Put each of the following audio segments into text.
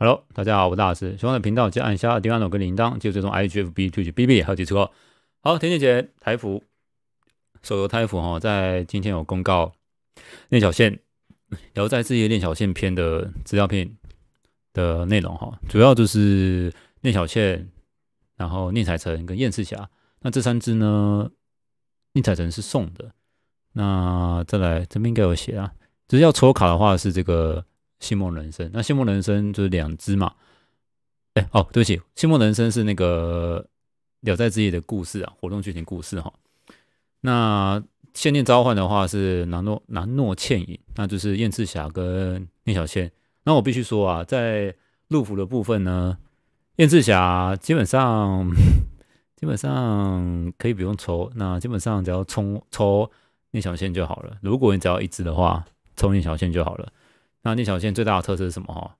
Hello，大家好，我是大师，喜欢的频道就按下订阅钮跟铃铛，就这种 IGFB 推出 BB 还有汽车。好，田姐姐，台服手游台服哈，在今天有公告聂小倩，聊在世界聂小倩篇的资料片的内容哈，主要就是聂小倩，然后宁采臣跟燕赤霞，那这三只呢，宁采臣是送的，那再来这边应该有写啊，就是要抽卡的话是这个。戏梦人生，那戏梦人生就是两只嘛？哎，哦，对不起，新梦人生是那个《聊斋志异》的故事啊，活动剧情故事哈。那限定召唤的话是南诺南诺倩影，那就是燕赤霞跟聂小倩。那我必须说啊，在陆服的部分呢，燕赤霞基本上 基本上可以不用抽，那基本上只要抽抽聂小倩就好了。如果你只要一只的话，抽聂小倩就好了。那聂小倩最大的特色是什么？哈，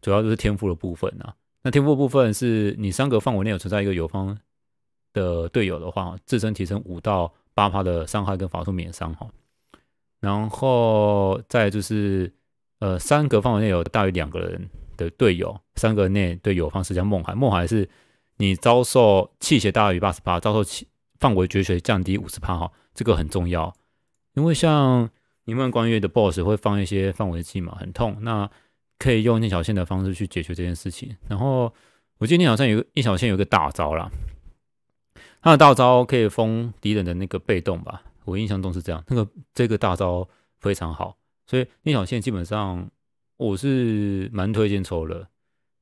主要就是天赋的部分呢。那天赋部分是你三格范围内有存在一个友方的队友的话，自身提升五到八帕的伤害跟法术免伤哈。然后再就是呃三格范围内有大于两个人的队友，三格内队友方是叫梦海，梦海是你遭受气血大于八十八，遭受气范围绝学降低五十帕哈，这个很重要，因为像。你问关月的 boss 会放一些范围技嘛？很痛，那可以用聂小倩的方式去解决这件事情。然后我今天好像有聂小倩有一个大招啦，他的大招可以封敌人的那个被动吧？我印象中是这样，那个这个大招非常好，所以聂小倩基本上我是蛮推荐抽的，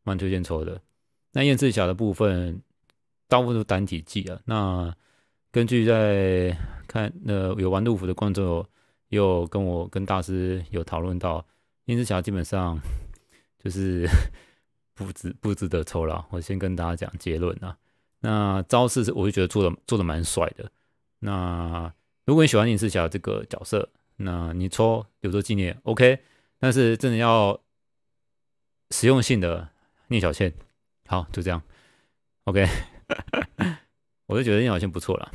蛮推荐抽的。那燕赤霞的部分大部分都单体技啊，那根据在看呃有玩杜甫的观众。又跟我跟大师有讨论到，宁之霞基本上 就是 不值不值得抽了。我先跟大家讲结论啊，那招式是，我就觉得做的做的蛮帅的。那如果你喜欢宁次侠这个角色，那你抽留作纪念，OK。但是真的要实用性的聂小倩，好就这样，OK。我就觉得聂小倩不错了。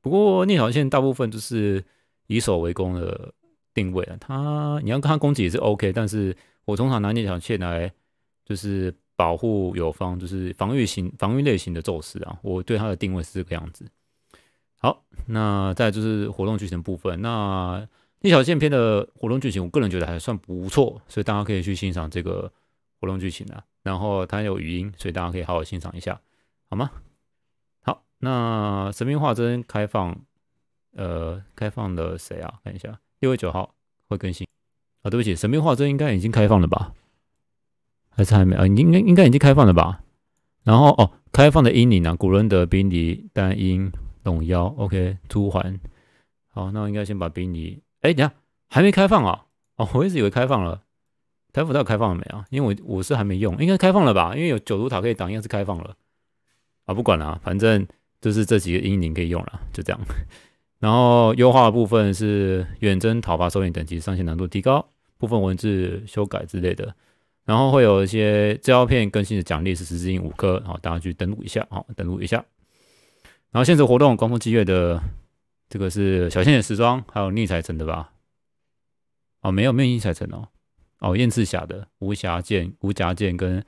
不过聂小倩大部分就是。以守为攻的定位啊，他你要看他攻击也是 OK，但是我通常拿聂小倩来就是保护友方，就是防御型防御类型的宙斯啊，我对他的定位是这个样子。好，那再就是活动剧情部分，那聂小倩篇的活动剧情，我个人觉得还算不错，所以大家可以去欣赏这个活动剧情啊。然后它有语音，所以大家可以好好欣赏一下，好吗？好，那神秘化针开放。呃，开放的谁啊？看一下，六月九号会更新啊。对不起，神秘化这应该已经开放了吧？还是还没啊？应该应该已经开放了吧？然后哦，开放的阴灵啊，古伦德、冰离、单鹰、龙妖，OK，朱环。好，那我应该先把冰离。哎，等下还没开放啊？哦，我一直以为开放了。台服到底开放了没啊？因为我我是还没用，应该开放了吧？因为有九毒塔可以挡，应该是开放了。啊，不管了，反正就是这几个阴灵可以用了，就这样。然后优化的部分是远征讨伐收领等级上限难度提高，部分文字修改之类的。然后会有一些资料片更新的奖励是十字印五颗，好，大家去登录一下，好，登录一下。然后限时活动，光风霁月的这个是小倩的时装，还有逆彩城的吧？哦，没有，没有逆彩城哦。哦，燕赤霞的无暇剑，无暇剑跟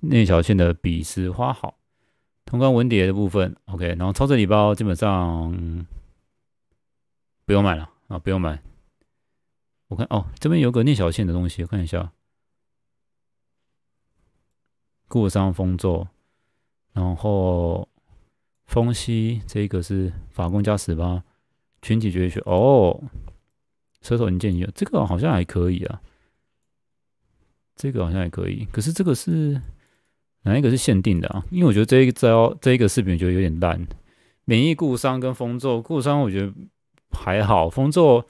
聂小倩的彼时花好。通关文牒的部分 OK，然后超值礼包基本上。不用买了啊！不用买。我看哦，这边有个聂小倩的东西，我看一下。固伤封咒，然后封息这一个是法攻加十八，群体绝学哦。射手零件有这个好像还可以啊，这个好像还可以。可是这个是哪一个是限定的啊？因为我觉得这一个招这一个视频觉得有点烂，免疫固伤跟封咒固伤，我觉得。还好，风咒，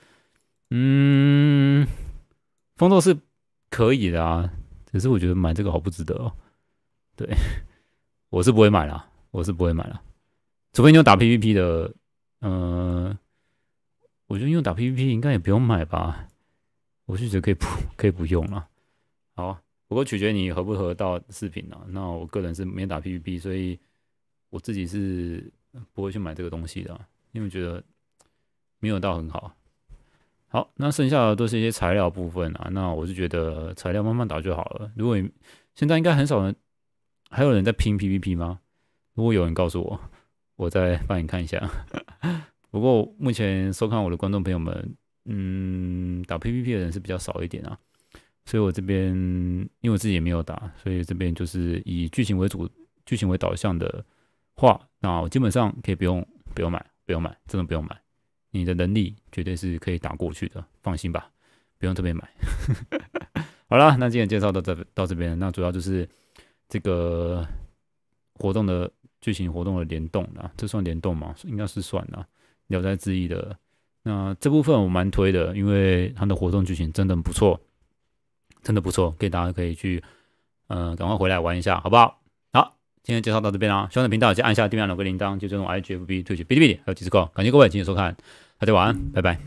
嗯，风咒是可以的啊，只是我觉得买这个好不值得哦。对，我是不会买了，我是不会买了，除非你用打 PVP 的，嗯，我觉得用打 PVP 应该也不用买吧，我是觉得可以不，可以不用了。好，不过取决你合不合到视频了。那我个人是没有打 PVP，所以我自己是不会去买这个东西的，因为觉得。没有到很好，好，那剩下的都是一些材料部分啊。那我是觉得材料慢慢打就好了。如果现在应该很少人还有人在拼 PVP 吗？如果有人告诉我，我再帮你看一下。不过目前收看我的观众朋友们，嗯，打 PVP 的人是比较少一点啊。所以我这边因为我自己也没有打，所以这边就是以剧情为主、剧情为导向的话，那我基本上可以不用、不用买、不用买，真的不用买。你的能力绝对是可以打过去的，放心吧，不用特别买。好了，那今天介绍到这到这边，那主要就是这个活动的剧情活动的联动啊，这算联动吗？应该是算了。《聊斋志异》的那这部分我蛮推的，因为它的活动剧情真的很不错，真的不错，可以大家可以去，嗯，赶快回来玩一下，好不好？今天介绍到这边了，喜欢的频道记得按下订阅两个铃铛，就这种 HFB、t g 哔哩哔哩，还有 Discord，感谢各位继续收看，大家晚安，拜拜。